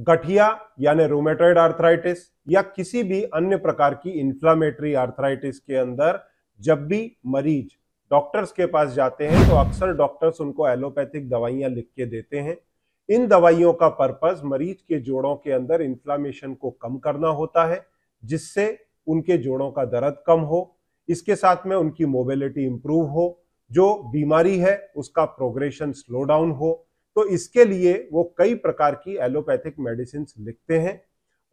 गठिया यानी rheumatoid arthritis या किसी भी अन्य प्रकार की इंफ्लामेटरी आर्थराइटिस के अंदर जब भी मरीज डॉक्टर्स के पास जाते हैं तो अक्सर डॉक्टर्स उनको एलोपैथिक दवाइयां लिख के देते हैं इन दवाइयों का पर्पज मरीज के जोड़ों के अंदर इन्फ्लामेशन को कम करना होता है जिससे उनके जोड़ों का दर्द कम हो इसके साथ में उनकी मोबिलिटी इंप्रूव हो जो बीमारी है उसका प्रोग्रेशन स्लो डाउन हो तो इसके लिए वो कई प्रकार की एलोपैथिक मेडिसिन लिखते हैं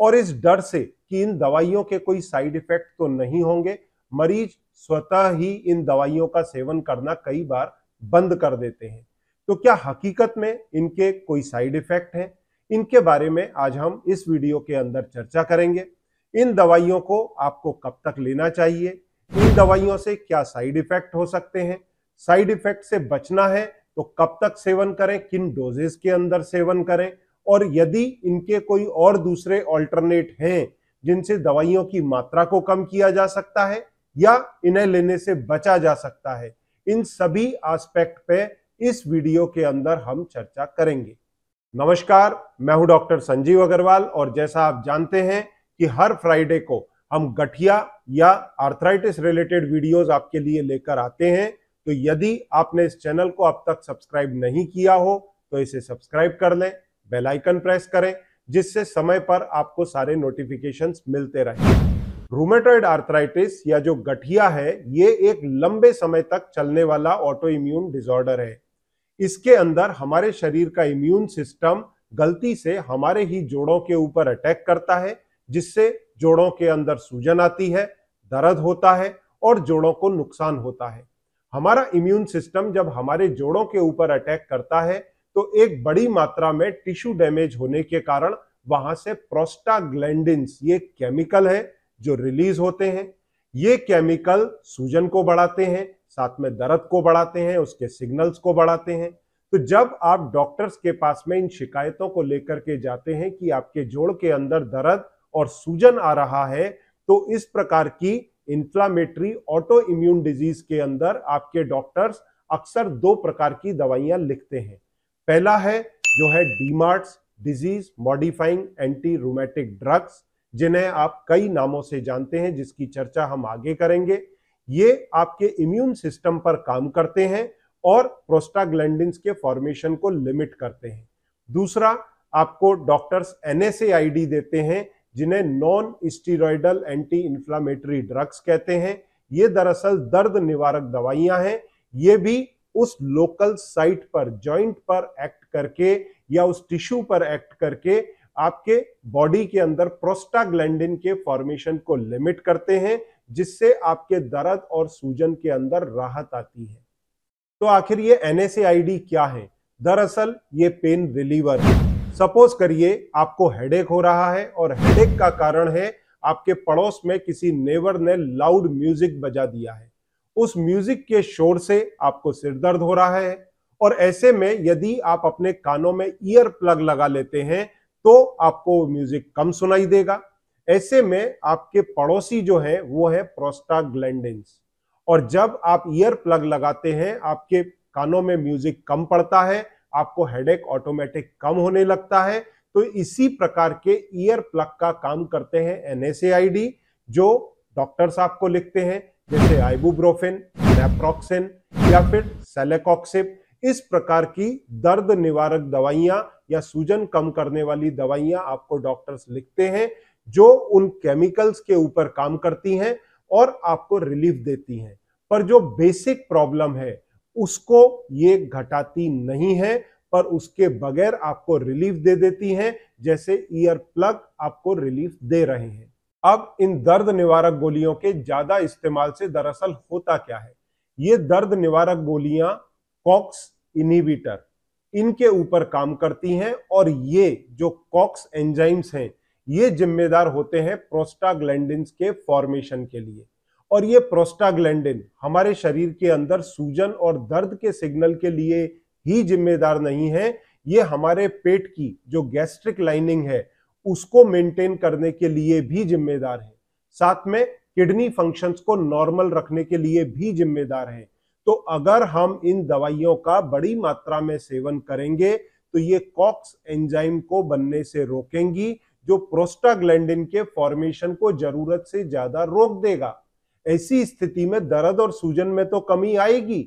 और इस डर से कि इन दवाइयों के कोई साइड इफेक्ट तो नहीं होंगे मरीज स्वतः ही इन दवाइयों का सेवन करना कई बार बंद कर देते हैं तो क्या हकीकत में इनके कोई साइड इफेक्ट हैं इनके बारे में आज हम इस वीडियो के अंदर चर्चा करेंगे इन दवाइयों को आपको कब तक लेना चाहिए इन दवाइयों से क्या साइड इफेक्ट हो सकते हैं साइड इफेक्ट से बचना है तो कब तक सेवन करें किन डोजेस के अंदर सेवन करें और यदि इनके कोई और दूसरे ऑल्टरनेट हैं जिनसे दवाइयों की मात्रा को कम किया जा सकता है या इन्हें लेने से बचा जा सकता है इन सभी आस्पेक्ट पे इस वीडियो के अंदर हम चर्चा करेंगे नमस्कार मैं हूं डॉक्टर संजीव अग्रवाल और जैसा आप जानते हैं कि हर फ्राइडे को हम गठिया या आर्थराइटिस रिलेटेड वीडियोस आपके लिए लेकर आते हैं तो यदि आपने इस चैनल को अब तक सब्सक्राइब नहीं किया हो तो इसे सब्सक्राइब कर लें बेल आइकन प्रेस करें जिससे समय पर आपको सारे नोटिफिकेशन मिलते रहे रूमेटोइड आर्थराइटिस या जो गठिया है ये एक लंबे समय तक चलने वाला ऑटो इम्यून डिसऑर्डर है इसके अंदर हमारे शरीर का इम्यून सिस्टम गलती से हमारे ही जोड़ों के ऊपर अटैक करता है जिससे जोड़ों के अंदर सूजन आती है दर्द होता है और जोड़ों को नुकसान होता है हमारा इम्यून सिस्टम जब हमारे जोड़ों के ऊपर अटैक करता है तो एक बड़ी मात्रा में टिश्यू डैमेज होने के कारण वहां से प्रोस्टाग्लैंडिन्स ये केमिकल है जो रिलीज होते हैं ये केमिकल सूजन को बढ़ाते हैं साथ में दर्द को बढ़ाते हैं उसके सिग्नल्स को बढ़ाते हैं तो जब आप डॉक्टर्स के पास में इन शिकायतों को लेकर के जाते हैं कि आपके जोड़ के अंदर दर्द और सूजन आ रहा है तो इस प्रकार की इंफ्लामेटरी ऑटो इम्यून डिजीज के अंदर आपके डॉक्टर्स अक्सर दो प्रकार की दवाइयां लिखते हैं पहला है जो है DMARDs disease modifying anti rheumatic drugs जिन्हें आप कई नामों से जानते हैं जिसकी चर्चा हम आगे करेंगे ये आपके इम्यून सिस्टम पर काम करते हैं और प्रोस्टाग्लैंडिन के फॉर्मेशन को लिमिट करते हैं दूसरा आपको डॉक्टर्स एनएसएआईडी देते हैं जिन्हें non steroidal anti inflammatory drugs कहते हैं ये दरअसल दर्द निवारक दवाइयां हैं ये भी उस लोकल साइट पर जॉइंट पर एक्ट करके या उस टिश्यू पर एक्ट करके आपके बॉडी के अंदर प्रोस्टाग्लैंडिन के फॉर्मेशन को लिमिट करते हैं जिससे आपके दर्द और सूजन के अंदर राहत आती है तो आखिर ये एनएसएआईडी क्या है दरअसल ये पेन रिलीवर है सपोज करिए आपको हेडेक हो रहा है और हेडेक का कारण है आपके पड़ोस में किसी नेवर ने लाउड म्यूजिक बजा दिया है उस म्यूजिक के शोर से आपको सिर दर्द हो रहा है और ऐसे में यदि आप अपने कानों में ईयर प्लग लगा लेते हैं तो आपको म्यूजिक कम सुनाई देगा ऐसे में आपके पड़ोसी जो है वो है प्रोस्टाग्लैंड और जब आप ईयर प्लग लगाते हैं आपके कानों में म्यूजिक कम पड़ता है आपको हेडेक ऑटोमेटिक कम होने लगता है तो इसी प्रकार के ईयर प्लग का काम करते हैं एनएसएआईडी जो डॉक्टर्स आपको लिखते हैं जैसे आइबूब्रोफेन नेप्रोक्सिन या फिर सेलेकॉक्सिप इस प्रकार की दर्द निवारक दवाइयां या सूजन कम करने वाली दवाइयां आपको डॉक्टर्स लिखते हैं जो उन केमिकल्स के ऊपर काम करती हैं और आपको रिलीफ देती हैं पर जो बेसिक प्रॉब्लम है उसको ये घटाती नहीं है पर उसके बगैर आपको रिलीफ दे देती हैं जैसे ईयर प्लग आपको रिलीफ दे रहे हैं अब इन दर्द निवारक गोलियों के ज्यादा इस्तेमाल से दरअसल होता क्या है ये दर्द निवारक गोलियां कॉक्स इनिबिटर इनके ऊपर काम करती हैं और ये जो कॉक्स एंजाइम्स हैं ये जिम्मेदार होते हैं प्रोस्टाग्लैंड के फॉर्मेशन के लिए और ये प्रोस्टाग्लैंडिन हमारे शरीर के अंदर सूजन और दर्द के सिग्नल के लिए ही जिम्मेदार नहीं है ये हमारे पेट की जो गैस्ट्रिक लाइनिंग है उसको मेंटेन करने के लिए भी जिम्मेदार है साथ में किडनी फंक्शंस को नॉर्मल रखने के लिए भी जिम्मेदार है तो अगर हम इन दवाइयों का बड़ी मात्रा में सेवन करेंगे तो ये कॉक्स एंजाइम को बनने से रोकेंगी जो प्रोस्टाग्लैंडिन के फॉर्मेशन को जरूरत से ज्यादा रोक देगा ऐसी स्थिति में दर्द और सूजन में तो कमी आएगी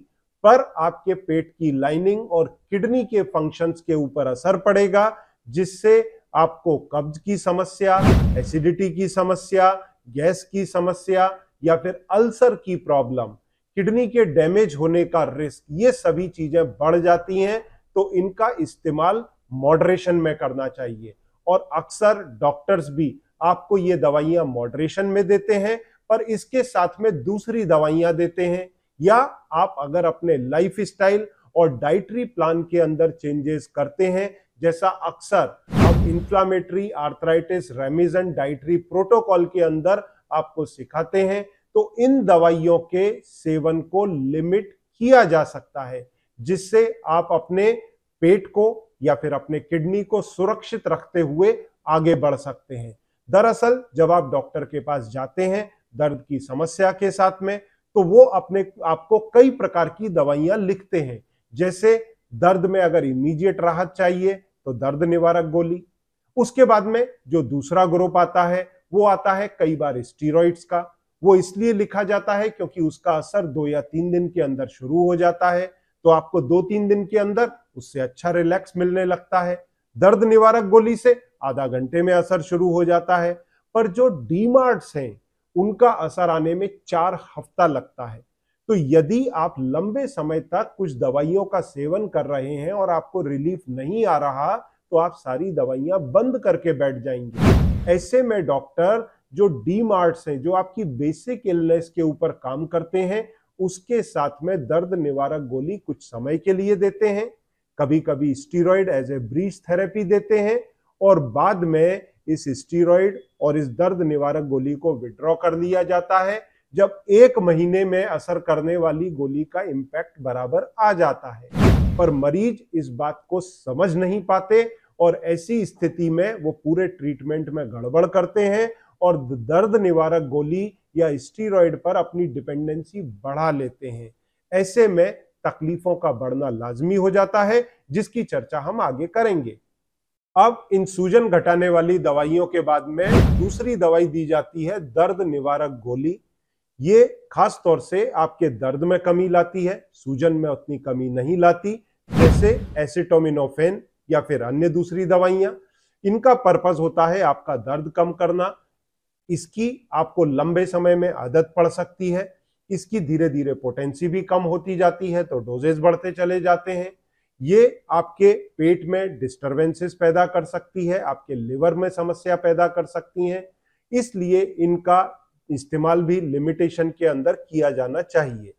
पर आपके पेट की लाइनिंग और किडनी के फंक्शंस के ऊपर असर पड़ेगा जिससे आपको कब्ज की समस्या एसिडिटी की समस्या गैस की समस्या या फिर अल्सर की प्रॉब्लम किडनी के डैमेज होने का रिस्क ये सभी चीजें बढ़ जाती हैं तो इनका इस्तेमाल मॉडरेशन में करना चाहिए और अक्सर डॉक्टर्स भी आपको ये दवाइयां मॉडरेशन में देते हैं पर इसके साथ में दूसरी दवाइयां देते हैं या आप अगर अपने लाइफ स्टाइल और डाइटरी प्लान के अंदर चेंजेस करते हैं जैसा अक्सर आप inflammatory arthritis remission dietary protocol के अंदर आपको सिखाते हैं तो इन दवाइयों के सेवन को लिमिट किया जा सकता है जिससे आप अपने पेट को या फिर अपने किडनी को सुरक्षित रखते हुए आगे बढ़ सकते हैं दरअसल जब आप डॉक्टर के पास जाते हैं दर्द की समस्या के साथ में तो वो अपने आपको कई प्रकार की दवाइयां लिखते हैं जैसे दर्द में अगर इमीडिएट राहत चाहिए तो दर्द निवारक गोली उसके बाद में जो दूसरा ग्रुप आता है वो आता है कई बार स्टीरोइड्स का वो इसलिए लिखा जाता है क्योंकि उसका असर दो या तीन दिन के अंदर शुरू हो जाता है तो आपको दो तीन दिन के अंदर उससे अच्छा रिलैक्स मिलने लगता है दर्द निवारक गोली से आधा घंटे में असर शुरू हो जाता है पर जो डीमार्ट्स हैं उनका असर आने में चार हफ्ता लगता है तो यदि आप लंबे समय तक कुछ दवाइयों का सेवन कर रहे हैं और आपको रिलीफ नहीं आ रहा तो आप सारी दवाइयां बंद करके बैठ जाएंगे ऐसे में डॉक्टर जो डी मार्ट्स हैं जो आपकी बेसिक इलनेस के ऊपर काम करते हैं उसके साथ में दर्द निवारक गोली कुछ समय के लिए देते हैं कभी कभी steroid as a bridge therapy देते हैं और बाद में इस स्टीरोड और इस दर्द निवारक गोली को विड्रॉ कर लिया जाता है जब एक महीने में असर करने वाली गोली का इम्पैक्ट बराबर आ जाता है पर मरीज इस बात को समझ नहीं पाते और ऐसी स्थिति में वो पूरे ट्रीटमेंट में गड़बड़ करते हैं और दर्द निवारक गोली या स्टीरॉयड पर अपनी डिपेंडेंसी बढ़ा लेते हैं ऐसे में तकलीफों का बढ़ना लाजमी हो जाता है जिसकी चर्चा हम आगे करेंगे अब इन सूजन घटाने वाली दवाइयों के बाद में दूसरी दवाई दी जाती है दर्द निवारक गोली ये खास तौर से आपके दर्द में कमी लाती है सूजन में उतनी कमी नहीं लाती जैसे एसिटोमिनोफेन या फिर अन्य दूसरी दवाइयां इनका पर्पज होता है आपका दर्द कम करना इसकी आपको लंबे समय में आदत पड़ सकती है इसकी धीरे धीरे पोटेंसी भी कम होती जाती है तो डोजेज बढ़ते चले जाते हैं ये आपके पेट में डिस्टरबेंसेस पैदा कर सकती है आपके लिवर में समस्या पैदा कर सकती हैं इसलिए इनका इस्तेमाल भी लिमिटेशन के अंदर किया जाना चाहिए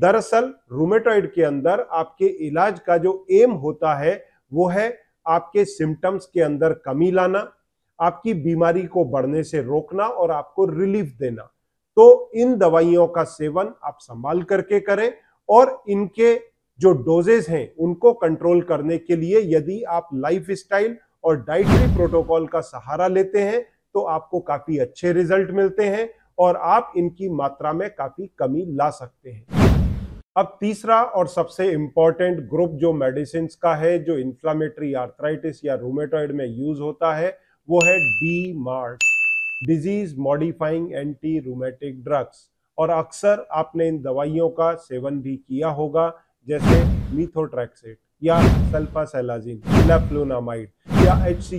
दरअसल रूमेटॉइड के अंदर आपके इलाज का जो एम होता है वो है आपके सिम्टम्स के अंदर कमी लाना आपकी बीमारी को बढ़ने से रोकना और आपको रिलीफ देना तो इन दवाइयों का सेवन आप संभाल करके करें और इनके जो डोजेज हैं उनको कंट्रोल करने के लिए यदि आप लाइफ स्टाइल और डाइटरी प्रोटोकॉल का सहारा लेते हैं तो आपको काफी अच्छे रिजल्ट मिलते हैं और आप इनकी मात्रा में काफी कमी ला सकते हैं अब तीसरा और सबसे इंपॉर्टेंट ग्रुप जो मेडिसिन का है जो इंफ्लामेटरी आर्थराइटिस या रोमेटॉइड में यूज होता है वो है DMARD disease modifying anti rheumatic drugs और अक्सर आपने इन दवाइयों का सेवन भी किया होगा जैसे मीथोट्रैक्सेट या सल्फासेलाजिन लेफ्लोनामाइड या एच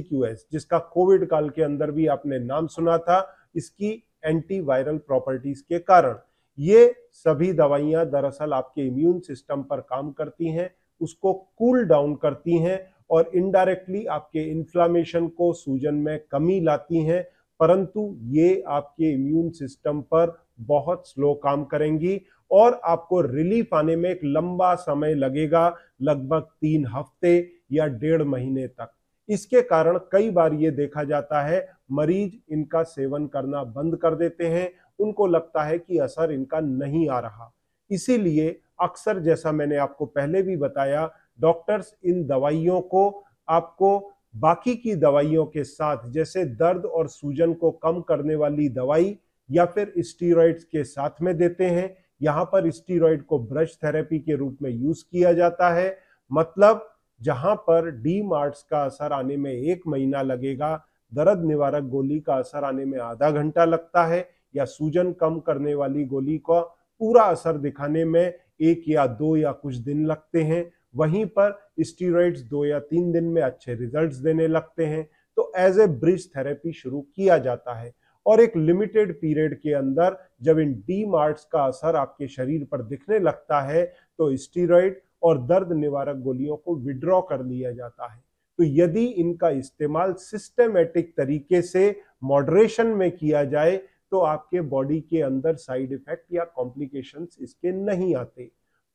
जिसका कोविड काल के अंदर भी आपने नाम सुना था इसकी एंटीवायरल प्रॉपर्टीज के कारण ये सभी दवाइयां दरअसल आपके इम्यून सिस्टम पर काम करती हैं उसको कूल डाउन करती हैं और इनडायरेक्टली आपके इन्फ्लामेशन को सूजन में कमी लाती हैं परंतु ये आपके इम्यून सिस्टम पर बहुत स्लो काम करेंगी और आपको रिलीफ आने में एक लंबा समय लगेगा लगभग तीन हफ्ते या डेढ़ महीने तक इसके कारण कई बार ये देखा जाता है मरीज इनका सेवन करना बंद कर देते हैं उनको लगता है कि असर इनका नहीं आ रहा इसीलिए अक्सर जैसा मैंने आपको पहले भी बताया डॉक्टर्स इन दवाइयों को आपको बाकी की दवाइयों के साथ जैसे दर्द और सूजन को कम करने वाली दवाई या फिर स्टीरॉइड्स के साथ में देते हैं यहाँ पर स्टीरॉइड को ब्रश थेरेपी के रूप में यूज किया जाता है मतलब जहां पर डी मार्ट्स का असर आने में एक महीना लगेगा दर्द निवारक गोली का असर आने में आधा घंटा लगता है या सूजन कम करने वाली गोली का पूरा असर दिखाने में एक या दो या कुछ दिन लगते हैं वहीं पर स्टीरोइड्स दो या तीन दिन में अच्छे रिजल्ट्स देने लगते हैं तो एज ए ब्रिज थेरेपी शुरू किया जाता है और एक लिमिटेड पीरियड के अंदर जब इन डी मार्ट्स का असर आपके शरीर पर दिखने लगता है तो स्टीरॉइड और दर्द निवारक गोलियों को विड्रॉ कर लिया जाता है तो यदि इनका इस्तेमाल सिस्टमेटिक तरीके से मॉडरेशन में किया जाए तो आपके बॉडी के अंदर साइड इफेक्ट या कॉम्प्लिकेशन इसके नहीं आते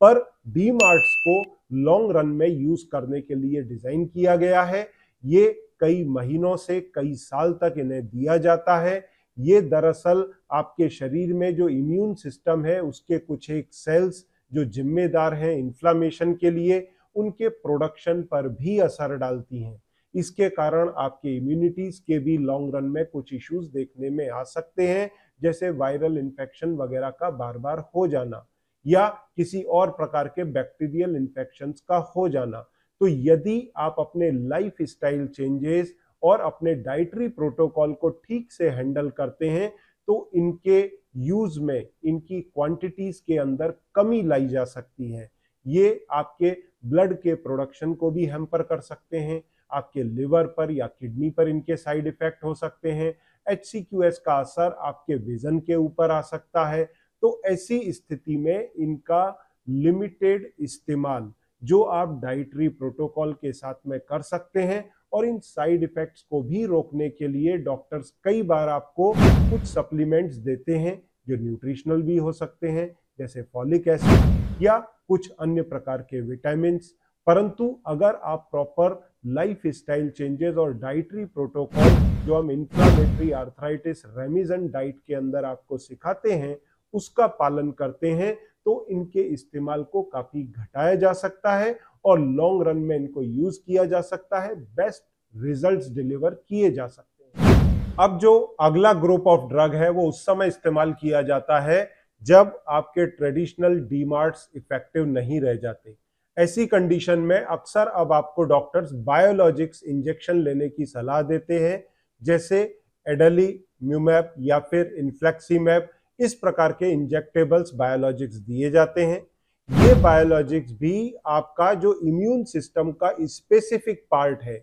पर डी मार्ट्स को लॉन्ग रन में यूज करने के लिए डिजाइन किया गया है ये कई महीनों से कई साल तक इन्हें दिया जाता है ये दरअसल आपके शरीर में जो इम्यून सिस्टम है उसके कुछ एक सेल्स जो जिम्मेदार हैं इन्फ्लामेशन के लिए उनके प्रोडक्शन पर भी असर डालती हैं इसके कारण आपके इम्यूनिटीज के भी लॉन्ग रन में कुछ इश्यूज देखने में आ सकते हैं जैसे वायरल इन्फेक्शन वगैरह का बार बार हो जाना या किसी और प्रकार के बैक्टीरियल इन्फेक्शन का हो जाना तो यदि आप अपने लाइफ स्टाइल चेंजेस और अपने डाइटरी प्रोटोकॉल को ठीक से हैंडल करते हैं तो इनके यूज में इनकी क्वांटिटीज के अंदर कमी लाई जा सकती है ये आपके ब्लड के प्रोडक्शन को भी हेम्पर कर सकते हैं आपके लिवर पर या किडनी पर इनके साइड इफेक्ट हो सकते हैं एच का असर आपके विजन के ऊपर आ सकता है तो ऐसी स्थिति में इनका लिमिटेड इस्तेमाल जो आप डाइटरी प्रोटोकॉल के साथ में कर सकते हैं और इन साइड इफेक्ट्स को भी रोकने के लिए डॉक्टर्स कई बार आपको कुछ सप्लीमेंट्स देते हैं जो न्यूट्रिशनल भी हो सकते हैं जैसे फॉलिक एसिड या कुछ अन्य प्रकार के विटामिन परंतु अगर आप प्रॉपर लाइफ स्टाइल चेंजेस और डाइटरी प्रोटोकॉल जो हम इंफ्लामेटरी आर्थराइटिस रेमिजन डाइट के अंदर आपको सिखाते हैं उसका पालन करते हैं तो इनके इस्तेमाल को काफ़ी घटाया जा सकता है और लॉन्ग रन में इनको यूज किया जा सकता है बेस्ट रिजल्ट्स डिलीवर किए जा सकते हैं अब जो अगला ग्रुप ऑफ ड्रग है वो उस समय इस्तेमाल किया जाता है जब आपके ट्रेडिशनल डीमार्ट्स इफेक्टिव नहीं रह जाते ऐसी कंडीशन में अक्सर अब आपको डॉक्टर्स बायोलॉजिक्स इंजेक्शन लेने की सलाह देते हैं जैसे एडली म्यूमैप या फिर इन्फ्लेक्सीमैप इस प्रकार के इंजेक्टेबल्स बायोलॉजिक्स दिए जाते हैं ये बायोलॉजिक्स भी आपका जो इम्यून सिस्टम का स्पेसिफिक पार्ट है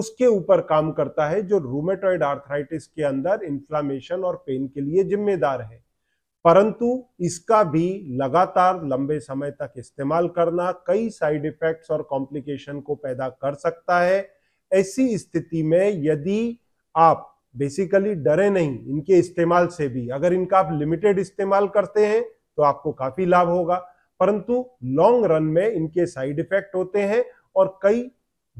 उसके ऊपर काम करता है जो रूमेटॉइड आर्थराइटिस के अंदर इंफ्लामेशन और पेन के लिए जिम्मेदार है परंतु इसका भी लगातार लंबे समय तक इस्तेमाल करना कई साइड इफेक्ट्स और कॉम्प्लिकेशन को पैदा कर सकता है ऐसी स्थिति में यदि आप बेसिकली डरे नहीं इनके इस्तेमाल से भी अगर इनका आप लिमिटेड इस्तेमाल करते हैं तो आपको काफी लाभ होगा परंतु लॉन्ग रन में इनके साइड इफेक्ट होते हैं और कई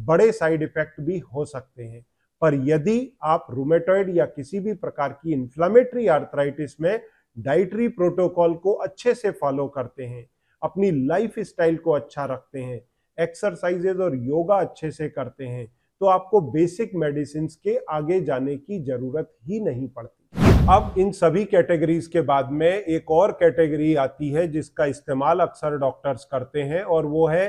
बड़े साइड इफेक्ट भी हो सकते हैं पर यदि आप रूमेटॉइड या किसी भी प्रकार की इंफ्लामेटरी आर्थराइटिस में डाइटरी प्रोटोकॉल को अच्छे से फॉलो करते हैं अपनी लाइफ स्टाइल को अच्छा रखते हैं एक्सरसाइजेज और योगा अच्छे से करते हैं तो आपको बेसिक मेडिसिन के आगे जाने की जरूरत ही नहीं पड़ती अब इन सभी कैटेगरीज के बाद में एक और कैटेगरी आती है जिसका इस्तेमाल अक्सर डॉक्टर्स करते हैं और वो है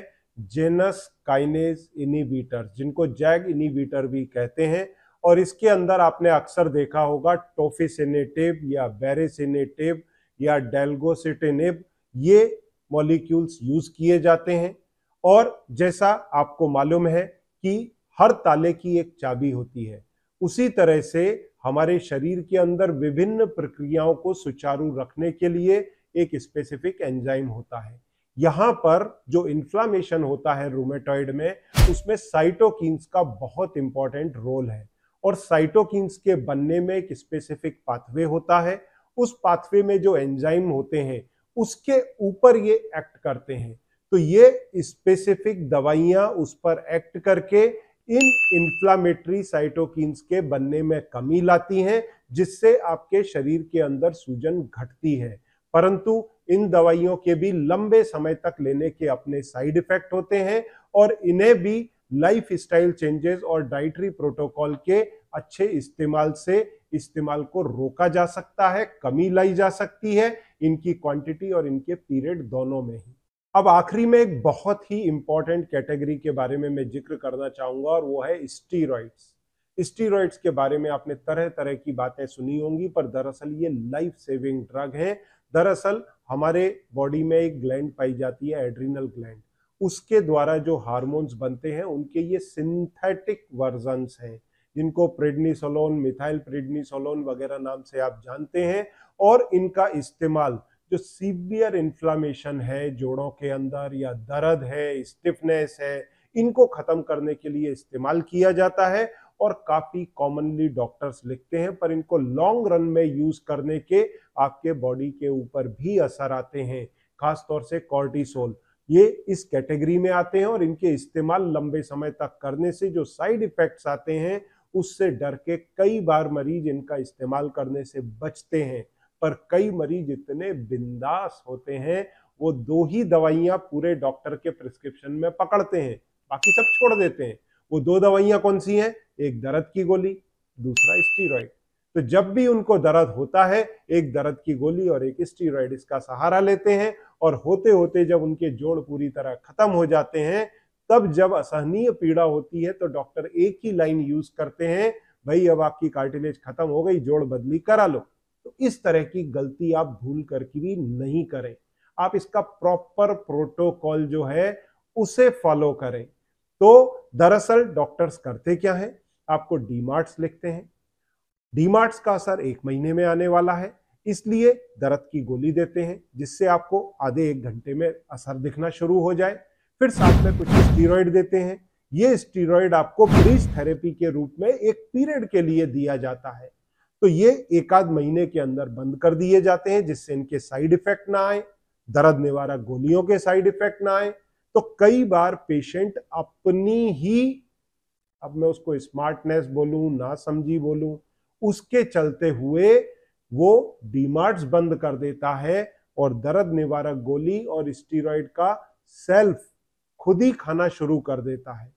जेनस काइनेज इनिबीटर्स जिनको जैग इनिबीटर भी कहते हैं और इसके अंदर आपने अक्सर देखा होगा टोफिसिनेटिव या बेरेसिनेटिव या डेल्गोसिटेनिब ये मॉलिक्यूल्स यूज किए जाते हैं और जैसा आपको मालूम है कि हर ताले की एक चाबी होती है उसी तरह से हमारे शरीर के अंदर विभिन्न प्रक्रियाओं को सुचारू रखने के लिए एक स्पेसिफिक एंजाइम होता है यहाँ पर जो इन्फ्लामेशन होता है रोमेटॉइड में उसमें साइटोकिन्स का बहुत इंपॉर्टेंट रोल है और साइटोकिन्स के बनने में एक स्पेसिफिक पाथवे होता है उस पाथवे में जो एंजाइम होते हैं उसके ऊपर ये एक्ट करते हैं तो ये स्पेसिफिक दवाइयां उस पर एक्ट करके इन इन्फ्लामेटरी साइटोकिन्स के बनने में कमी लाती हैं जिससे आपके शरीर के अंदर सूजन घटती है परंतु इन दवाइयों के भी लंबे समय तक लेने के अपने साइड इफेक्ट होते हैं और इन्हें भी लाइफ स्टाइल चेंजेस और डाइटरी प्रोटोकॉल के अच्छे इस्तेमाल से इस्तेमाल को रोका जा सकता है कमी लाई जा सकती है इनकी क्वांटिटी और इनके पीरियड दोनों में ही अब आखिरी में एक बहुत ही इंपॉर्टेंट कैटेगरी के बारे में मैं जिक्र करना चाहूंगा और वो है स्टीरॉइड्स स्टीरॉइड्स के बारे में आपने तरह तरह की बातें सुनी होंगी पर दरअसल ये लाइफ सेविंग ड्रग है दरअसल हमारे बॉडी में एक ग्लैंड पाई जाती है एड्रीनल ग्लैंड उसके द्वारा जो हार्मोन्स बनते हैं उनके ये सिंथेटिक वर्जन्स हैं जिनको प्रेडनीसोलोन मिथाइल प्रेडनीसोलोन वगैरह नाम से आप जानते हैं और इनका इस्तेमाल जो सीवियर इन्फ्लामेशन है जोड़ों के अंदर या दर्द है स्टिफनेस है इनको ख़त्म करने के लिए इस्तेमाल किया जाता है और काफ़ी कॉमनली डॉक्टर्स लिखते हैं पर इनको लॉन्ग रन में यूज़ करने के आपके बॉडी के ऊपर भी असर आते हैं खासतौर से कॉर्टिसोल ये इस कैटेगरी में आते हैं और इनके इस्तेमाल लंबे समय तक करने से जो साइड इफ़ेक्ट्स आते हैं उससे डर के कई बार मरीज इनका इस्तेमाल करने से बचते हैं पर कई मरीज इतने बिंदास होते हैं वो दो ही दवाइयां पूरे डॉक्टर के प्रिस्क्रिप्शन में पकड़ते हैं बाकी सब छोड़ देते हैं वो दो दवाइयां कौन सी हैं एक दर्द की गोली दूसरा स्टीरॉयड तो जब भी उनको दर्द होता है एक दर्द की गोली और एक स्टीरॉयड इसका सहारा लेते हैं और होते होते जब उनके जोड़ पूरी तरह खत्म हो जाते हैं तब जब असहनीय पीड़ा होती है तो डॉक्टर एक ही लाइन यूज करते हैं भाई अब आपकी कार्टिलेज खत्म हो गई जोड़ बदली करा लो तो इस तरह की गलती आप भूल कर की भी नहीं करें आप इसका प्रॉपर प्रोटोकॉल जो है उसे फॉलो करें तो दरअसल डॉक्टर्स करते क्या है आपको डीमार्ट्स लिखते हैं डीमार्ट्स का असर एक महीने में आने वाला है इसलिए दर्द की गोली देते हैं जिससे आपको आधे एक घंटे में असर दिखना शुरू हो जाए फिर साथ में कुछ स्टीरोइड देते हैं ये स्टीरोइड आपको ब्रिज थेरेपी के रूप में एक पीरियड के लिए दिया जाता है तो ये एक आध महीने के अंदर बंद कर दिए जाते हैं जिससे इनके साइड इफेक्ट ना आए दर्द निवारक गोलियों के साइड इफेक्ट ना आए तो कई बार पेशेंट अपनी ही अब मैं उसको स्मार्टनेस बोलू ना समझी बोलू उसके चलते हुए वो डीमार्ट्स बंद कर देता है और दर्द निवारक गोली और स्टीरॉइड का सेल्फ खुद ही खाना शुरू कर देता है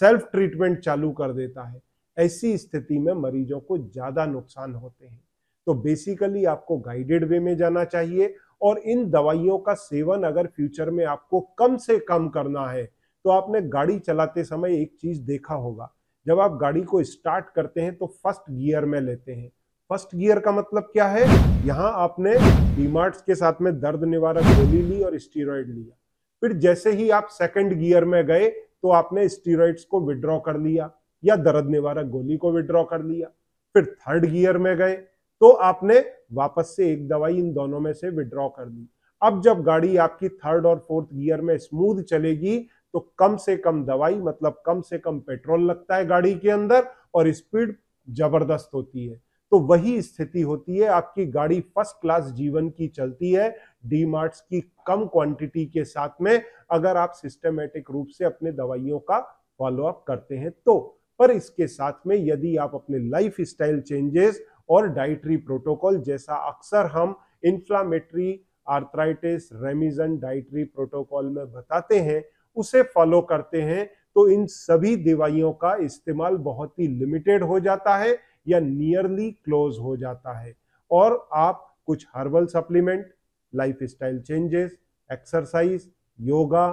सेल्फ ट्रीटमेंट चालू कर देता है ऐसी स्थिति में मरीजों को ज़्यादा नुकसान होते हैं तो बेसिकली आपको गाइडेड वे में जाना चाहिए और इन दवाइयों का सेवन अगर फ्यूचर में आपको कम से कम करना है तो आपने गाड़ी चलाते समय एक चीज़ देखा होगा जब आप गाड़ी को स्टार्ट करते हैं तो फर्स्ट गियर में लेते हैं फर्स्ट गियर का मतलब क्या है यहाँ आपने डीमार्ट के साथ में दर्द निवारक गोली ली और स्टीरोइड लिया फिर जैसे ही आप सेकंड गियर में गए तो आपने स्टीरोइड्स को विड्रॉ कर लिया या दर्द निवारक गोली को विड्रॉ कर लिया फिर थर्ड गियर में गए तो आपने वापस से एक दवाई इन दोनों में से विड्रॉ कर दी अब जब गाड़ी आपकी थर्ड और फोर्थ गियर में स्मूथ चलेगी तो कम से कम दवाई मतलब कम से कम पेट्रोल लगता है गाड़ी के अंदर और स्पीड जबरदस्त होती है तो वही स्थिति होती है आपकी गाड़ी फर्स्ट क्लास जीवन की चलती है डी मार्ट्स की कम क्वांटिटी के साथ में अगर आप सिस्टमेटिक रूप से अपने दवाइयों का फॉलोअप करते हैं तो पर इसके साथ में यदि आप अपने लाइफ स्टाइल चेंजेस और डाइटरी प्रोटोकॉल जैसा अक्सर हम inflammatory arthritis remission dietary protocol में बताते हैं उसे फॉलो करते हैं तो इन सभी दवाइयों का इस्तेमाल बहुत ही लिमिटेड हो जाता है या नियरली क्लोज हो जाता है और आप कुछ herbal supplement life style changes exercise yoga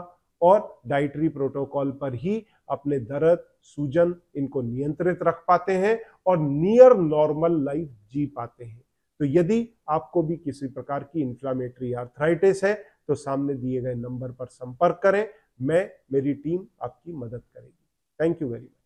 और डाइटरी प्रोटोकॉल पर ही अपने दर्द सूजन इनको नियंत्रित रख पाते हैं और नियर नॉर्मल लाइफ जी पाते हैं तो यदि आपको भी किसी प्रकार की इंफ्लामेटरी आर्थराइटिस है तो सामने दिए गए नंबर पर संपर्क करें मैं मेरी टीम आपकी मदद करेगी थैंक यू वेरी मच